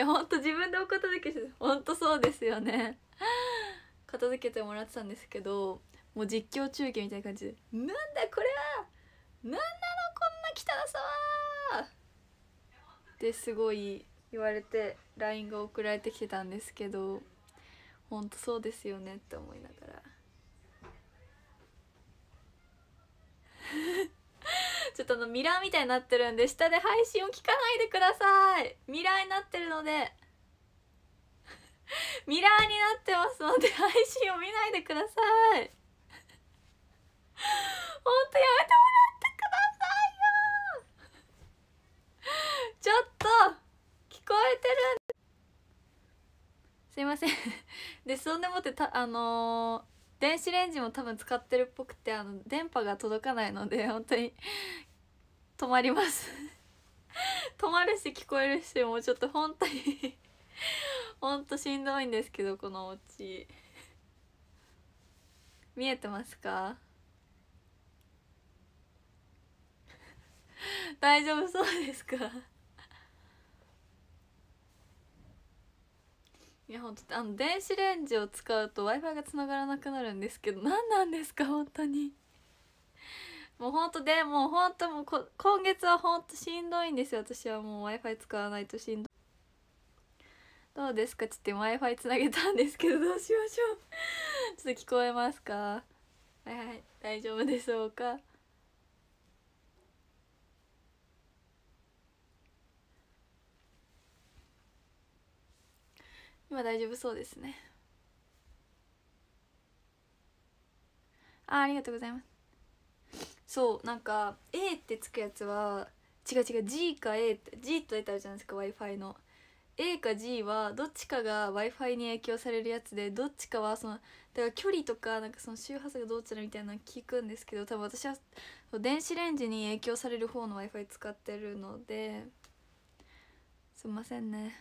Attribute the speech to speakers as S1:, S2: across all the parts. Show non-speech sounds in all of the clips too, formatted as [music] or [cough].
S1: やほんと自分でお片付けして本当そうですよね片付けてもらってたんですけどもう実況中継みたいな感じで「なんだこれはなんなのこんな汚
S2: さは!」っ
S1: てすごい言われて LINE が送られてきてたんですけどほんとそうですよねって思いながら。ちょっとあのミラーみたいになってるんで下で配信を聞かないでくださいミラーになってるので [laughs] ミラーになってますので配信を見ないでくださいほんとやめてもらってくださいよちょっと聞こえてるすいませんでそんでもってたあのー電子レンジも多分使ってるっぽくてあの電波が届かないので本当に止まります [laughs] 止まるし聞こえるしもうちょっと本当にほんとしんどいんですけどこのお家見えてますか [laughs] 大丈夫そうですかいや本当あの電子レンジを使うと w i f i がつながらなくなるんですけど何なんですか本当にもうほんとでもうほんともう今月はほんとしんどいんですよ私はもう w i f i 使わないとしんどいどうですかちょっと w i f i つなげたんですけどどうしましょう [laughs] ちょっと聞こえますかはいはい大丈夫でしょうか今大丈夫そうですねあありがとうございますそうなんか A ってつくやつは違う違う G か A って G と書いてあるじゃないですか w i f i の A か G はどっちかが w i f i に影響されるやつでどっちかはそのだから距離とかなんかその周波数がどうちゃらみたいなの聞くんですけど多分私は電子レンジに影響される方の w i f i 使ってるのですいませんね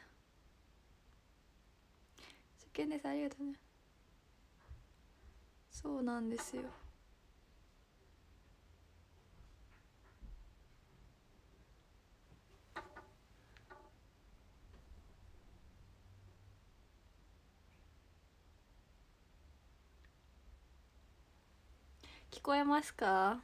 S1: 初見ですありがとうねそうなんですよ聞こえますか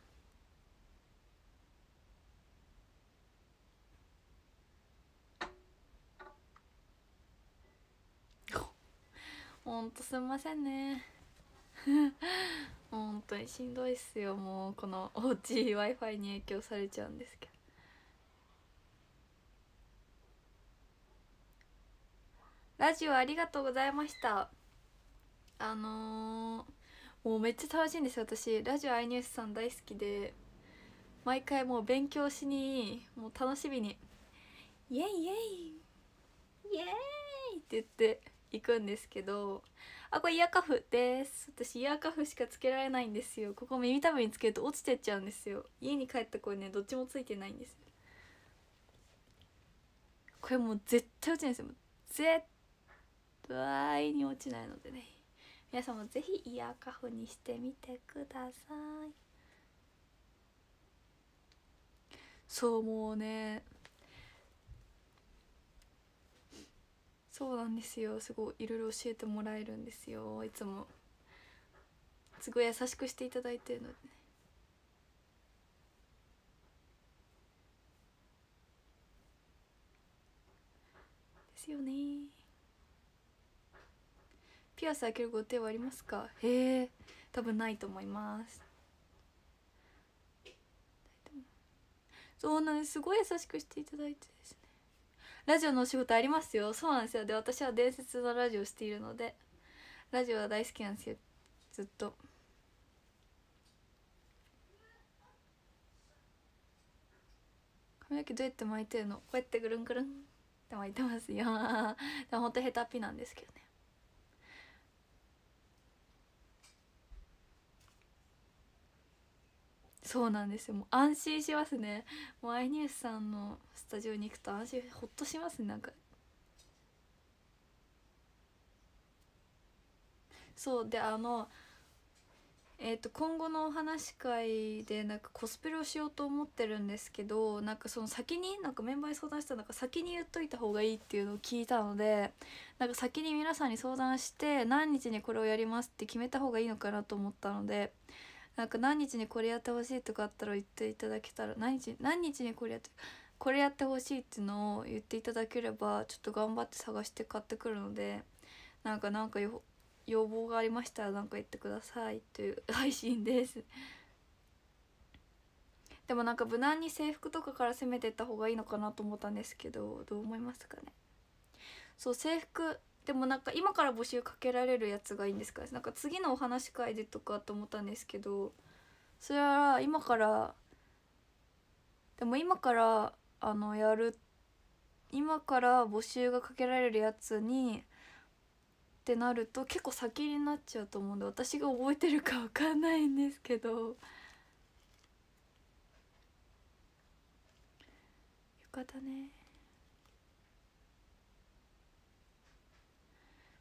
S1: 本当 [laughs] すみませんね本当 [laughs] にしんどいっすよもうこのおうち w i f i に影響されちゃうんですけどラジオありがとうございましたあのーもうめっちゃ楽しいんですよ私ラジオアイニュースさん大好きで毎回もう勉強しにもう楽しみに「イエイイエイイエイ!」って言って行くんですけどあこれイヤーカフです私イヤーカフしかつけられないんですよここ耳たぶにつけると落ちてっちゃうんですよ家に帰った声ねどっちもついてないんですこれもう絶対落ちないですよ絶対に落ちないのでね皆さんもぜひイヤーカフにしてみてくださいそうもうねそうなんですよすごいいろいろ教えてもらえるんですよいつもすごい優しくしていただいてるのでねですよねピアス開けるご予定はありますかへえ多分ないと思いますそうなんですすごい優しくしていただいてですねラジオのお仕事ありますよそうなんですよで私は伝説のラジオをしているのでラジオは大好きなんですよずっと。髪の毛どうやって巻いてるのこうやってぐるんぐるんって巻いてますよ [laughs] でもほんとヘタピなんですけどねそうなんですよもう安心しますねもうアイニュースさんのスタジオに行くと安心ほっとしますねなんかそうであのえーと、と今後のお話し会でなんかコスプレをしようと思ってるんですけどなんかその先になんかメンバーに相談したなんか先に言っといた方がいいっていうのを聞いたのでなんか先に皆さんに相談して何日にこれをやりますって決めた方がいいのかなと思ったのでなんか何日にこれやってほしいとかあったら言っていただけたら何日何日にこれやってこれやってほしいっていうのを言っていただければちょっと頑張って探して買ってくるのでなんかなんか要望がありましたら何か言ってくださいという配信ですでもなんか無難に制服とかから攻めていった方がいいのかなと思ったんですけどどう思いますかねそう制服でもなんか今から募集かけられるやつがいいんですかなんか次のお話会でとかと思ったんですけどそれは今からでも今からあのやる今から募集がかけられるやつにってなると結構先になっちゃうと思うんで私が覚えてるか分かんないんですけど。よかったね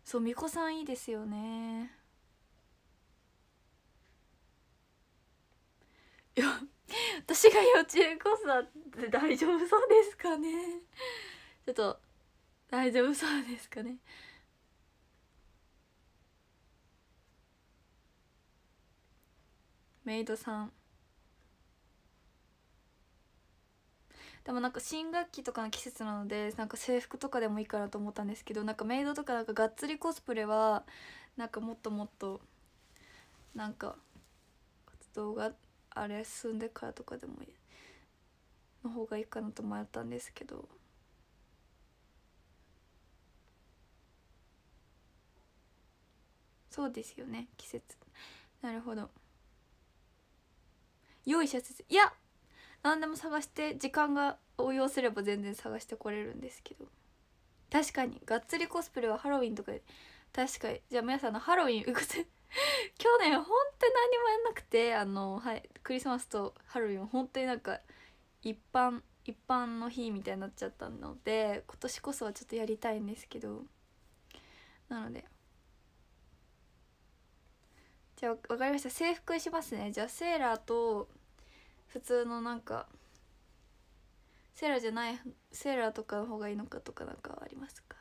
S1: そう巫女さんいいですよねいや私が幼稚園コーだって大丈夫そうですかねちょっと大丈夫そうですかねメイドさんでもなんか新学期とかの季節なのでなんか制服とかでもいいかなと思ったんですけどなんかメイドとかなんかがっつりコスプレはなんかもっともっとなんか活動があれ進んでからとかでもの方がいいかなと迷ったんですけど。そうですよね季節なるほど良いシャいや何でも探して時間が応用すれば全然探してこれるんですけど確かにがっつりコスプレはハロウィンとかで確かにじゃあ皆さんのハロウィン [laughs] 去年ほんと何もやんなくてあの、はい、クリスマスとハロウィンほ本当になんか一般一般の日みたいになっちゃったので今年こそはちょっとやりたいんですけどなのでじゃあ分かりました制服しますねじゃあセーラーと普通のなんかセーラーじゃないセーラーとかの方がいいのかとかなんかありますか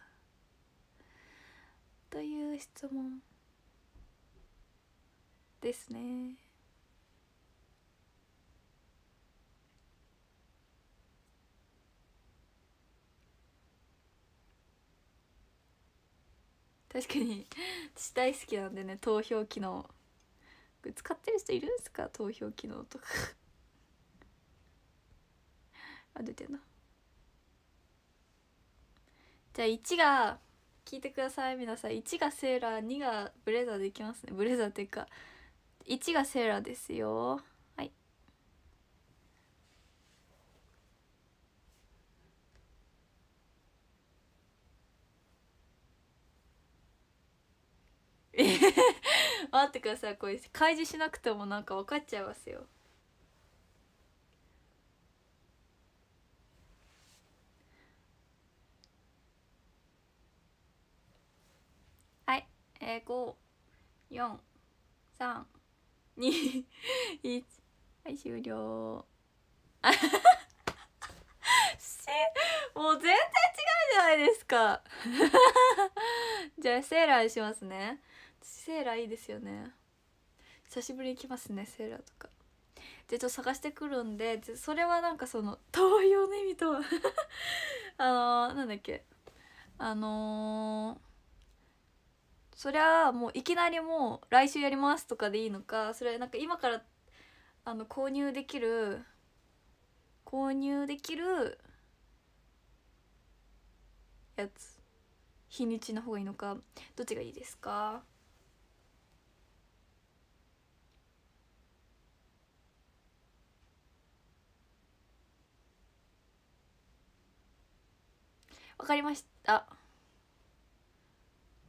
S1: という質問ですね確かに私大好きなんでね投票機能使ってる人いるんすか投票機能とかあ出てんなじゃあ1が聞いてください皆さん1がセーラー2がブレザーできますねブレザーっていうか1がセーラーですよはいえ [laughs] 待ってくださいこれ開示しなくてもなんか分かっちゃいますよえー、5、4、3、2、1。はい、終了。し、もう全然違うじゃないですか。[laughs] じゃあ、セーラーしますね。セーラーいいですよね。久しぶりに来ますね、セーラーとか。でちょっと探してくるんでそれはなんかその東洋の意味と [laughs] あのー、なんだっけあのーそりゃもういきなりもう来週やりますとかでいいのかそれなんか今からあの購入できる購入できるやつ日にちの方がいいのかどっちがいいですかわかりました。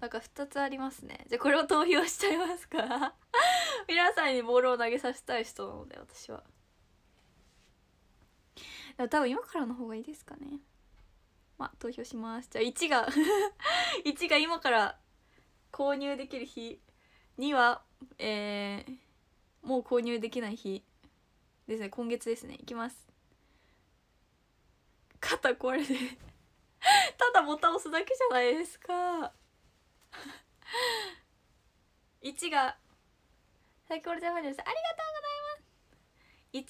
S1: なんか2つありますねじゃあこれを投票しちゃいますか [laughs] 皆さんにボールを投げさせたい人なので私はでも多分今からの方がいいですかねまあ投票しますじゃあ1が1 [laughs] が今から購入できる日2はえー、もう購入できない日ですね今月ですねいきます肩壊れて [laughs] ただボタン押すだけじゃないですか1がサイコジャパニーさありがとうございます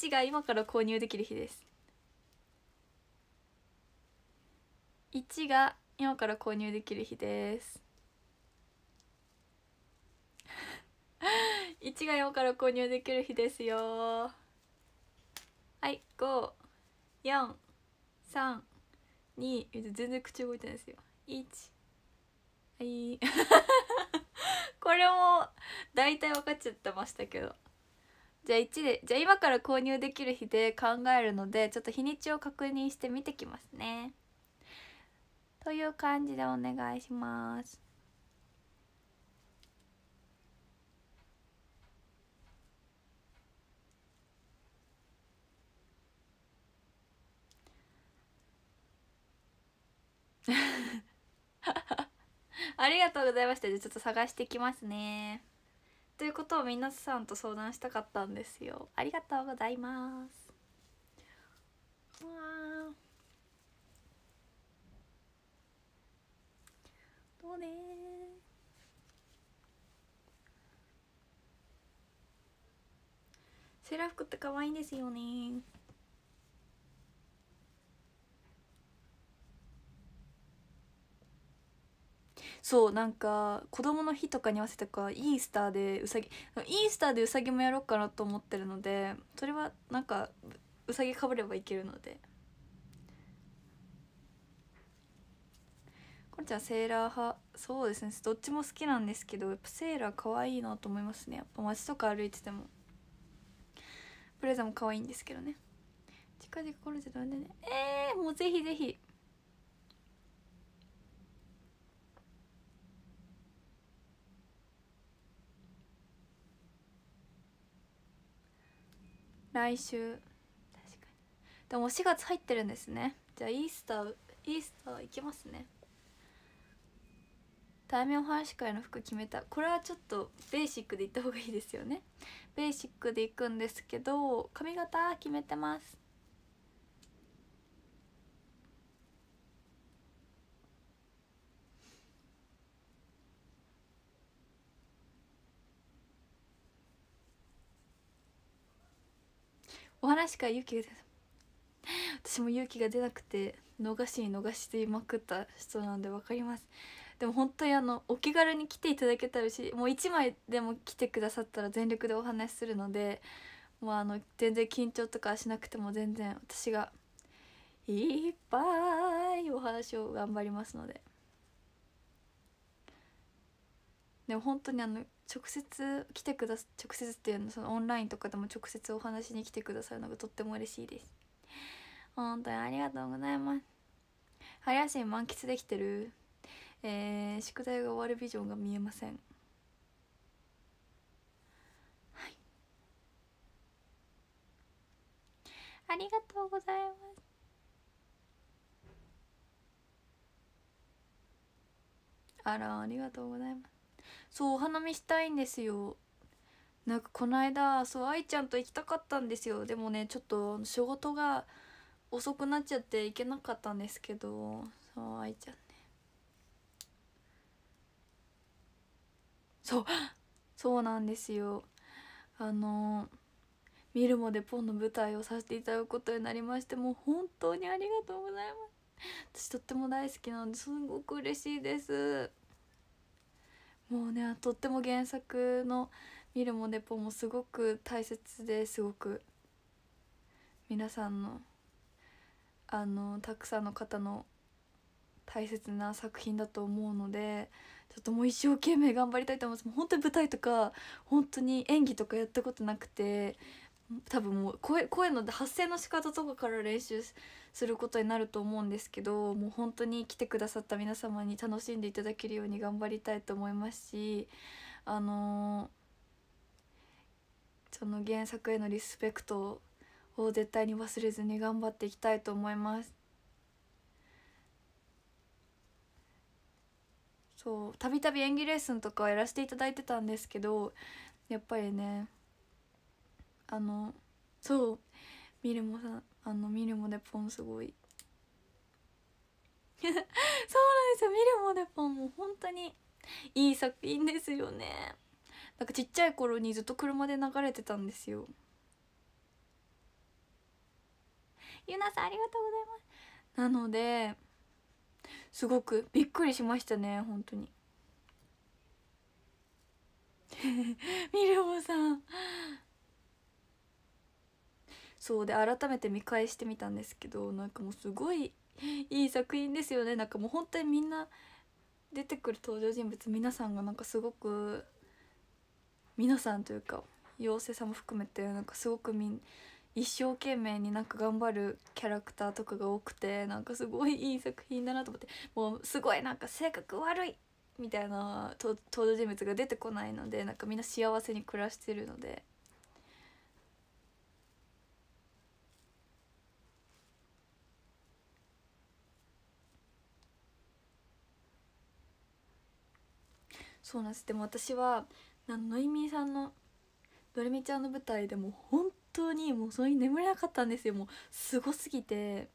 S1: 1が今から購入できる日です1が今から購入できる日です1 [laughs] が今から購入できる日ですよはい543 2全然口動いてないですよ1はい [laughs] これも大体分かっちゃってましたけどじゃあ1でじゃあ今から購入できる日で考えるのでちょっと日にちを確認して見てきます
S2: ねという感じでお願いします
S1: ハハハ [laughs] ありがとうございましたじゃあちょっと探してきますねということを皆さんと相談したかったんですよ
S2: ありがとうございますどうね
S1: セーラー服って可愛いんですよねそうなんか子供の日とかに合わせてかイースターでうさぎイースターでうさぎもやろうかなと思ってるのでそれはなんかうさぎかぶればいけるのでこんちゃんセーラー派そうですねどっちも好きなんですけどやっぱセーラー可愛いなと思いますねやっぱ街とか歩いててもプレザも可愛いんですけどね近々コロちゃんとねえー、もうぜひぜひ来週確かにでも4月入ってるんですねじゃあイースターイースター行きますね対面お話会の服決めたこれはちょっとベーシックで行った方がいいですよねベーシックで行くんですけど髪型決めてますお話か勇気が出私も勇気が出なくて逃しに逃しまくった人なんで分かりますでも本当にあのお気軽に来ていただけたらしもう1枚でも来てくださったら全力でお話しするのでもうあの全然緊張とかしなくても全然私が
S2: いっぱ
S1: いお話を頑張りますのででも本当にあの直接来てくだ直接っていうのそのオンラインとかでも直接お話に来てくださるのがとっても嬉しいです
S2: 本当にありがとうございます
S1: 春休み満喫できてるえー、宿題が終わるビジョンが見えま
S2: せんはいありがとうございます
S1: あらありがとうございますそうお花見したいんですよなんかこの間そう愛ちゃんと行きたかったんですよでもねちょっと仕事が遅くなっちゃって行けなかったんですけどそう愛ちゃんねそう [gasps] そうなんですよあの見るもでポンの舞台をさせていただくことになりましてもう本当にありがとうございます私とっても大好きなのですごく嬉しいですもうねとっても原作の「見るもデポ」もすごく大切ですごく皆さんのあのたくさんの方の大切な作品だと思うのでちょっともう一生懸命頑張りたいと思いますもう本当に舞台とか本当に演技とかやったことなくて多分もう声声の発声の仕方とかから練習することになると思うんですけどもう本当に来てくださった皆様に楽しんでいただけるように頑張りたいと思いますしあのー、その原作へのリスペクトを絶対に忘れずに頑張っていきたいと思います。そうたびたび演技レッスンとかやらせていただいてたんですけどやっぱりねあのそうミルモさんあのミルモでポンすごい [laughs] そうなんですよミルモでポンも本当にいい作品ですよねなんかちっちゃい頃にずっと車で流れてたんですよゆなさんありがとうございますなのですごくびっくりしましたね本当にミルモさんそうで改めて見返してみたんですけどなんかもうすごいいい作品ですよねなんかもう本当にみんな出てくる登場人物皆さんがなんかすごく皆さんというか妖精さんも含めてなんかすごくみん一生懸命になんか頑張るキャラクターとかが多くてなんかすごいいい作品だなと思ってもうすごいなんか性格悪いみたいな登場人物が出てこないのでなんかみんな幸せに暮らしてるのでそうなんですでも私はのいみさんのドレミちゃんの舞台でも本当にもうそれに眠れなかったんですよもうすごすぎて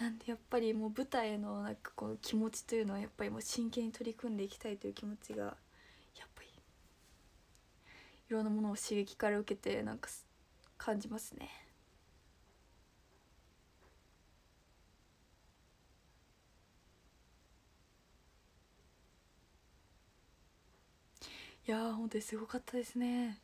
S1: なんでやっぱりもう舞台のなんかこう気持ちというのはやっぱりもう真剣に取り組んでいきたいという気持ちがやっぱりいろんなものを刺激から受けてなんか感じますね。いや本当にすごかったですね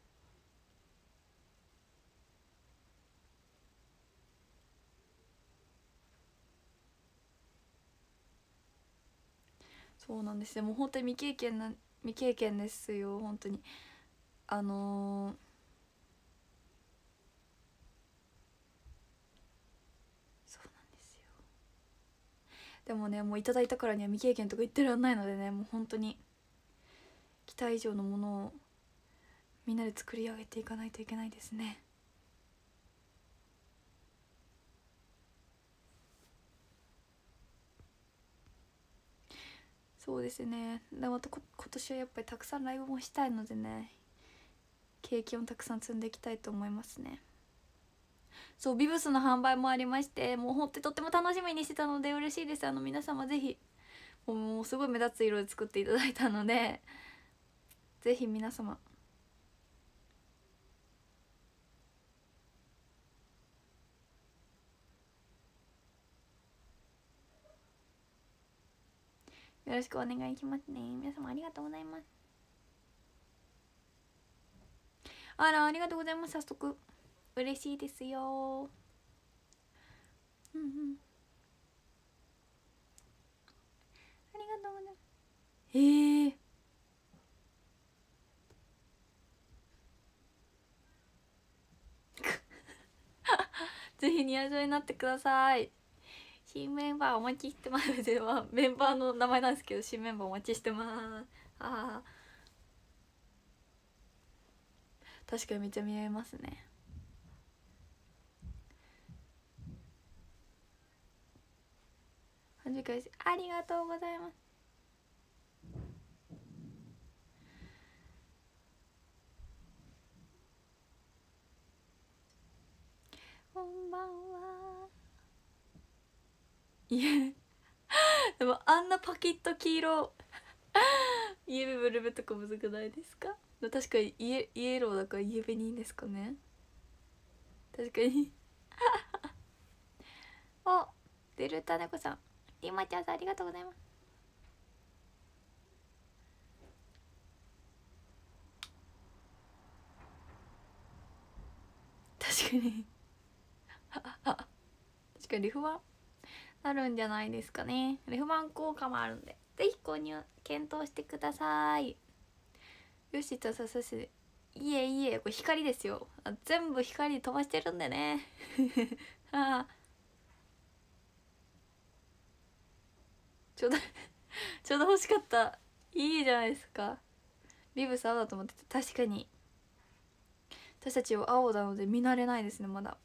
S1: そうなんですよもう本当に未経験な未経験ですよ本当にあのー、そうなんですよでもねもういただいたからには未経験とか言ってらんないのでねもう本当に期待以上のものをみんなで作り上げていかないといけないですね。そうですねでまた今年はやっぱりたくさんライブもしたいのでね経験をたくさん積んでいきたいと思いますねそうビブスの販売もありましてもうほんととっても楽しみにしてたので嬉しいですあの皆様是非もうすごい目立つ色で作っていただいたのでぜひ皆様
S2: よろしくお願いしますね皆様ありがとうございますあらありがとうございます早速嬉しいですようんうんありがとうございますええー
S1: ぜひニアジョになってください新メンバーお待ちしてますではメンバーの名前なんですけど新メンバーお待ちしてますあ確かにめっちゃ見えますね
S2: ありがとうございます
S1: こんばんはいえでもあんなパキッと黄色イエベブルベとかむずくないですか確かにイエイエローだからイエベにいいんですかね
S2: 確かに [laughs] おデルタ猫さんリマちゃんさんありがとうございま
S1: す確かに確かにレフンあるんじゃないですかねリフン効果もあるんでぜひ購入検討してくださいよしとささしいえいえこれ光ですよ全部光飛ばしてるんでねあちょうどちょうど欲しかったいいじゃないですかビブス青だと思ってた確かに私たちは青なので見慣れないですねまだ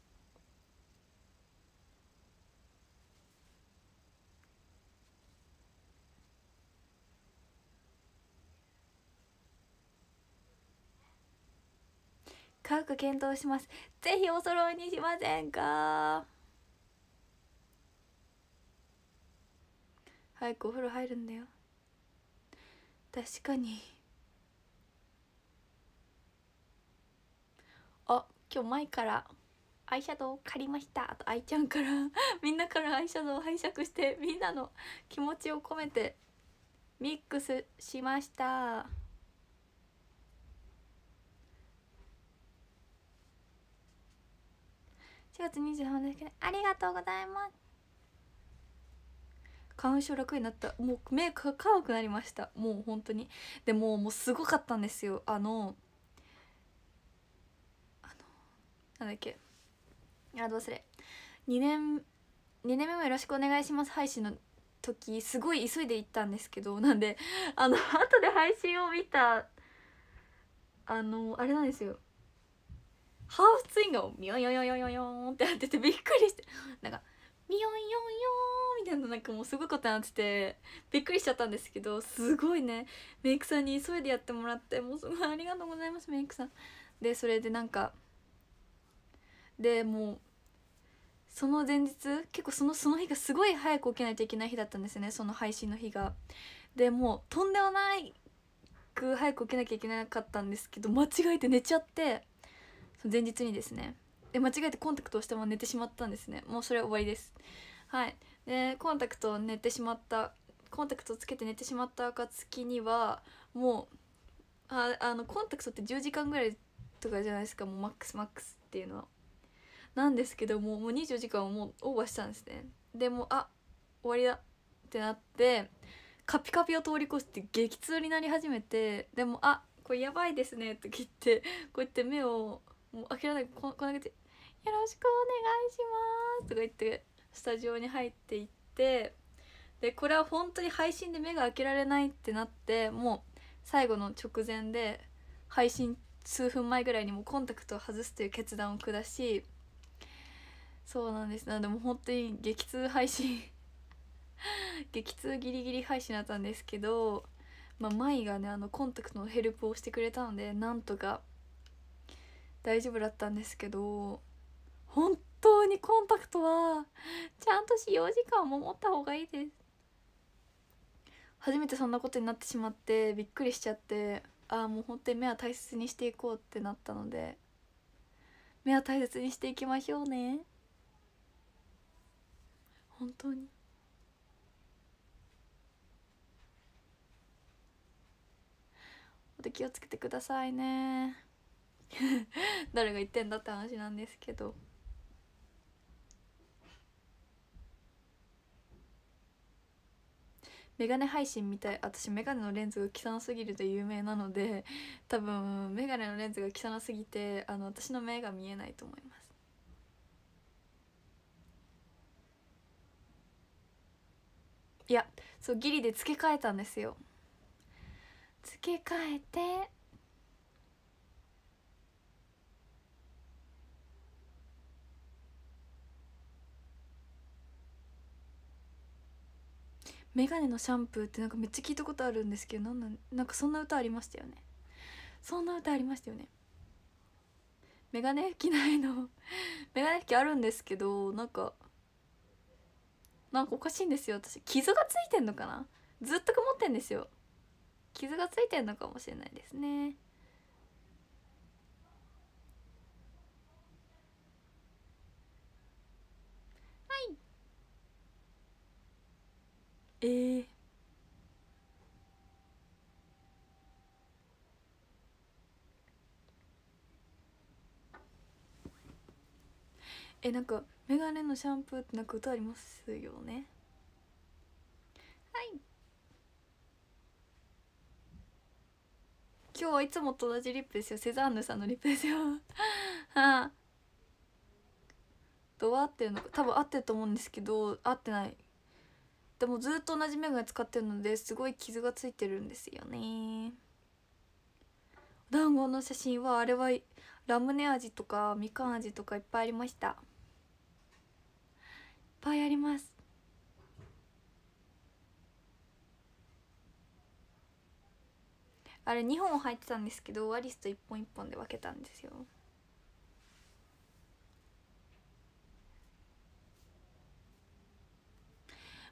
S1: 科く検討します
S2: ぜひお揃いにしませんか
S1: 早くお風呂入るんだよ確かにあ今日前からアイシャドウ借りましたと愛ちゃんから [laughs] みんなからアイシャドウを拝借してみんなの気持ちを込めてミックスしました。
S2: 4月28日ありがとうございます
S1: 花粉症楽になったもう目かかわくなりましたもう本当にでももうすごかったんですよあのあのなんだっけあどうすれ2年2年目もよろしくお願いします配信の時すごい急いで行ったんですけどなんであの後で配信を見たあのあれなんですよハーフツインがーをミヨンヨンヨンヨンヨンってなっててびっくりしてなんかミヨンヨンヨンみたいななんかもうすごいことになっててびっくりしちゃったんですけどすごいねメイクさんに急いでやってもらってもうすごいありがとうございますメイクさん。でそれでなんかでもうその前日結構そのその日がすごい早く起きないといけない日だったんですよねその配信の日が。でもうとんでもないく早く起きなきゃいけなかったんですけど間違えて寝ちゃって前日にですねで間違えてコンタクトをしても寝てしまったんですねもうそれ終わりですはいでコンタクトを寝てしまったコンタクトをつけて寝てしまった暁にはもうああのコンタクトって10時間ぐらいとかじゃないですかもうマックスマックスっていうのはなんですけどももう24時間をもうオーバーしたんですねでもあ終わりだってなってカピカピを通り越して激痛になり始めてでもあこれやばいですねと聞ってこうやって目をもう諦めなくここな感じ「よろしくお願いします」とか言ってスタジオに入っていってでこれは本当に配信で目が開けられないってなってもう最後の直前で配信数分前ぐらいにもコンタクトを外すという決断を下しそうなんですなのでもう本当に激痛配信 [laughs] 激痛ギリギリ配信だったんですけど、まあ、舞がねあのコンタクトのヘルプをしてくれたのでなんとか大丈夫だったんですけど
S2: 本当にコンタクトはちゃんと使用時間も持った方がいいです
S1: 初めてそんなことになってしまってびっくりしちゃってああもう本当に目は大切にしていこうってなったので目は大切にしていきましょうね本当に。気をつけてくださいね [laughs] 誰が言ってんだって話なんですけど。メガネ配信みたい私メガネのレンズが汚すぎると有名なので多分メガネのレンズが汚すぎてあの私の目が見えないと思いますいやそうギリで付け替えたんですよ付け
S2: 替えて
S1: メガネのシャンプーってなんかめっちゃ聞いたことあるんですけどなんなんなんかそんな歌ありましたよねそんな歌ありましたよねメガネ拭きないの [laughs] メガネ拭きあるんですけどなんかなんかおかしいんですよ私傷がついてんのかなずっと曇ってんですよ傷がついてんのかもしれないですねえー、えなんかメガネのシャンプーってなんか歌ありますよねはい今日はいつもと同じリップですよセザンヌさんのリップですよは [laughs] あとは合ってるのか多分合ってると思うんですけど合ってないでもずっと同じメガネ使ってるのですごい傷がついてるんですよね団子の写真はあれはラムネ味とかみかん味とかいっぱいありましたいっぱいありますあれ2本入ってたんですけどアリスと1本1本で分けたんですよ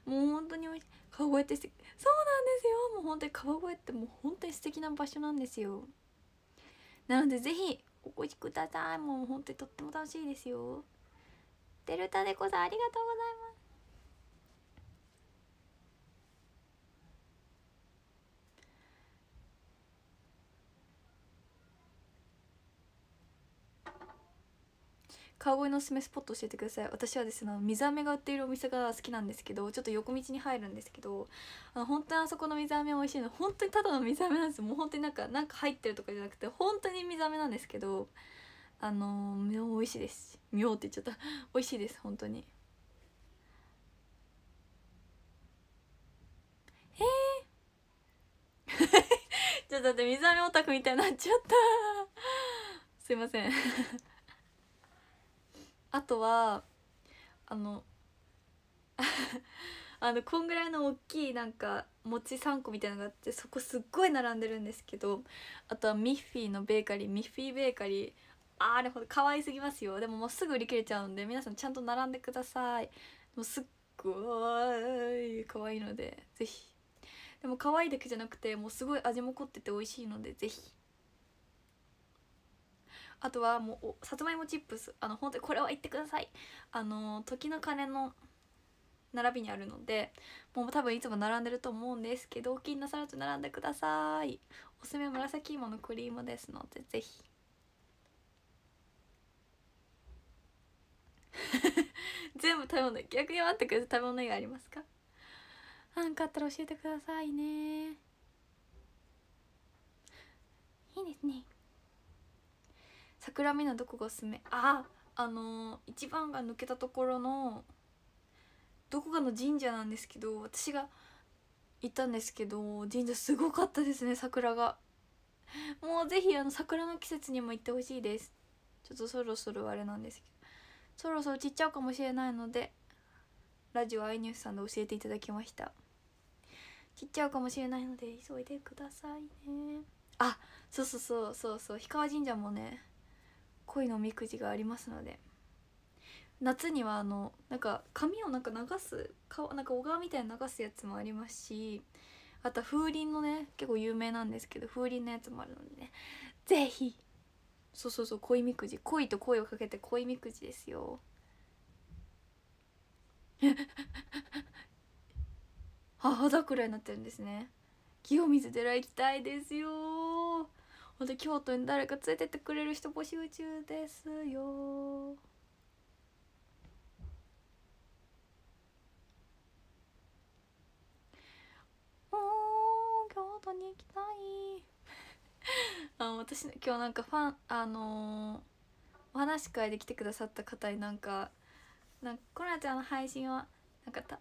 S1: もう本当にい川越ってそうなんですよもう本当に川越ってもう本当に素敵な場
S2: 所なんですよなのでぜひお越しくださいもう本当にとっても楽しいですよデルタ猫さんありがとうございます
S1: 川越のおすすめスポット教えてください私はですね水飴が売っているお店が好きなんですけどちょっと横道に入るんですけどあの本当にあそこの水飴美味しいの本当にただの水飴なんですもう本当になんかなんか入ってるとかじゃなくて本当に水飴なんですけどあのー、美味しいです妙って言っちゃった美味しいです本当にええー、[laughs] ちょっと待って水飴オタクみたいになっちゃったすいませんあとはあの [laughs] あのこんぐらいの大きいなんか餅3個みたいなのがあってそこすっごい並んでるんですけどあとはミッフィーのベーカリーミッフィーベーカリーあーれほど可愛すぎますよでももうすぐ売り切れちゃうんで皆さんちゃんと並んでくださいもうすっごい可愛いのでぜひでも可愛いだけじゃなくてもうすごい味も凝ってて美味しいのでぜひあとはもうさつまいもチップスあの本当にこれは言ってくださいあの時の鐘の並びにあるのでもう多分いつも並んでると思うんですけどお気になさらず並んでくださいおすすめ紫芋のクリームですのでぜひ [laughs] 全部食べ物逆に待ってください食べ物以外ありますか何かあったら教えてくださいねいいですね桜見のどこがおすすめああのー、1番が抜けたところのどこかの神社なんですけど私が行ったんですけど神社すごかったですね桜がもうぜひあの桜の季節にも行ってほしいですちょっとそろそろあれなんですけどそろそろ散っちゃうかもしれないのでラジオアイニュースさんで教えていただきました散っちゃうかもしれないので急いでくださいねあそうそうそうそうそう氷川神社もね恋のおみくじがありますので夏にはあのなんか髪をなんか流す顔なんか小川みたいに流すやつもありますしあと風鈴のね結構有名なんですけど風鈴のやつもあるのでねぜひそうそうそう恋みくじ恋と恋をかけて恋みくじですよ [laughs] 母だく桜になってるんですね清水寺行きたいですよほんと京都に誰か連れてってくれる人募集中ですよ
S2: おー京都に行きたい
S1: [laughs] あ私今日なんかファンあのー、お話し会で来てくださった方になんかなんかコナちゃんの配信はなんかた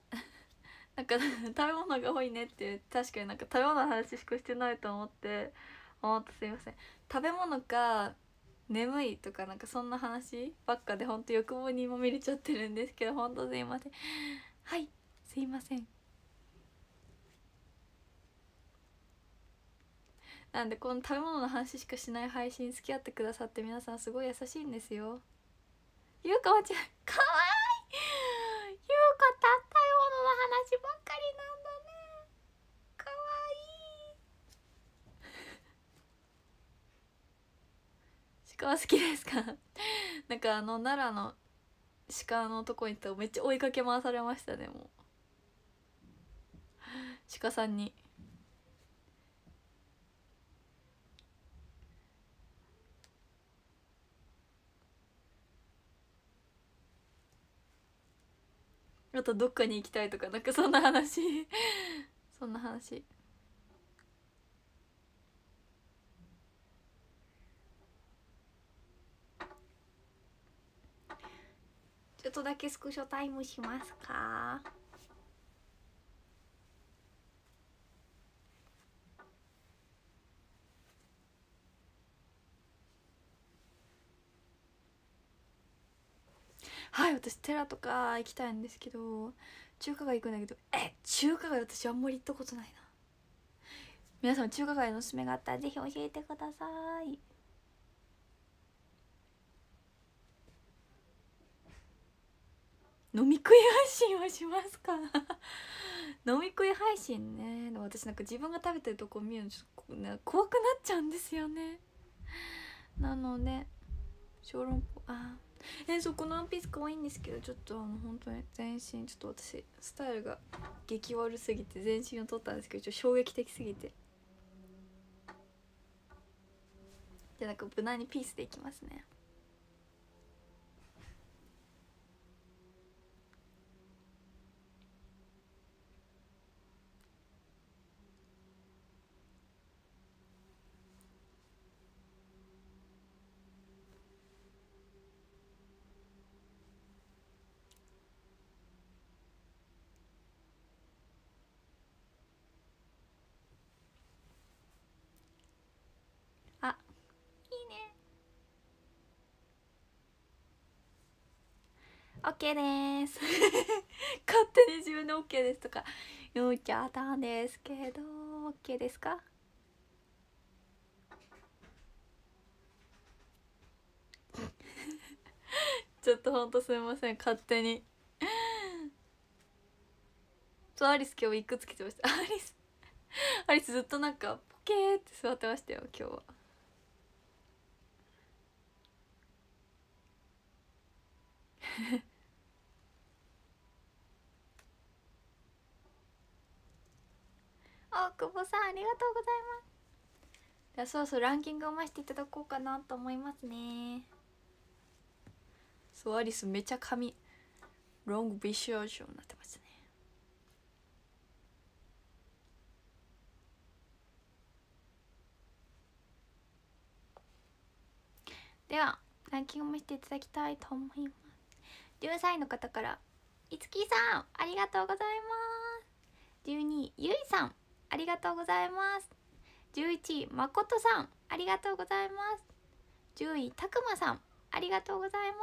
S1: [laughs] なんか食べ物が多いねって確かになんか食べ物の話しかしてないと思って思っすいません食べ物か眠いとかなんかそんな話ばっかでほんと欲望にも見れちゃってるんですけどほんとすいませんはいすいませんなんでこの食べ物の話しかしない配信付き合ってくださって皆さんすごい優しいんですよ
S2: ゆうかわちゃんかわいい
S1: 鹿は好きですか [laughs] なんかあの奈良の鹿のとこ行ったらめっちゃ追いかけ回されましたねもう鹿さんにあとどっかに行きたいとかなんかそんな話 [laughs] そんな話
S2: ちょっとだけスクショタイムしますか
S1: はい私寺とか行きたいんですけど中華街行くんだけどえ中華街私あんまり行ったことないな皆さん中華街のおすすめがあったら是非教
S2: えてください飲み食い配信はしますか
S1: [laughs] 飲み食い配信ね私なんか自分が食べてるとこ見るのちょっと、怖くなっちゃうんですよねなので小籠包あえそうこのワンピース可愛いんですけどちょっとあの本当に全身ちょっと私スタイルが激悪すぎて全身を取ったんですけどちょっと衝撃的すぎてじゃあなんか無難にピースでいきますね OK です [laughs] 勝手に自分で OK ですとか言っちゃったんですけど OK ですか [laughs] ちょっとほんとすみません勝手にそうアリス今日いくつけてました [laughs] アリスアリスずっとなんかポケーって座ってましたよ
S2: 今日は。大久保さんありがとうございます
S1: ではそろそろランキングを増していただこうかなと思いますねそうアリスめちゃ髪ロングビシュアショになってますね
S2: ではランキングもしていただきたいと思います13位の方からいつきさんありがとうございます12位ゆいさんありがとうございます11位まことさんありがとうございます10位たくまさんありがとうございま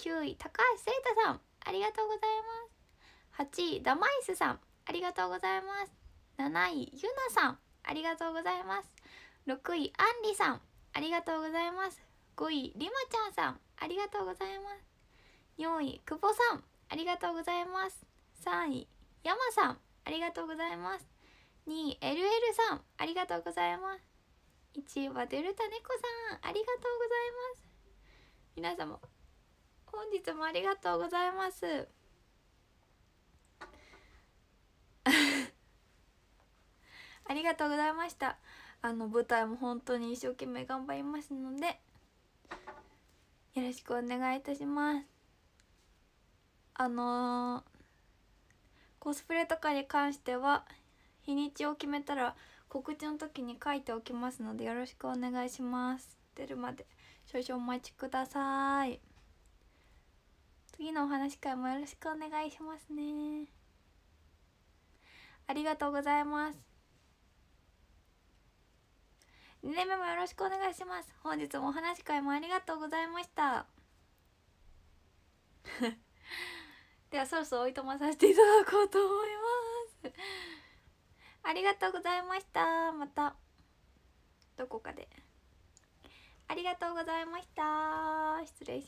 S2: す9位高橋聖太さんありがとうございます8位ダマイスさんありがとうございます7位ゆなさんありがとうございます6位あんりさんありがとうございます5位りまちゃんさんありがとうございます4位くぼさんありがとうございます3位やまさんありがとうございます2 LL さんありがとうございます1はデルタ猫さんありがとうございます皆様本日もありがとうございます [laughs] ありがとうございましたあの舞
S1: 台も本当に一生懸命頑張りますのでよろしくお願いいたしますあのー、コスプレとかに関しては日にちを決めたら告知の時に書いておきますのでよろしくお願いします出るまで少々お待ちください
S2: 次のお話会もよろしくお願いしますねありがとうございます2年目もよろしくお願いします本日もお話し会もありがとうございました [laughs] ではそろそろおいとまさせていただこうと思いますありがとうございましたまたどこかでありがとうございました失礼します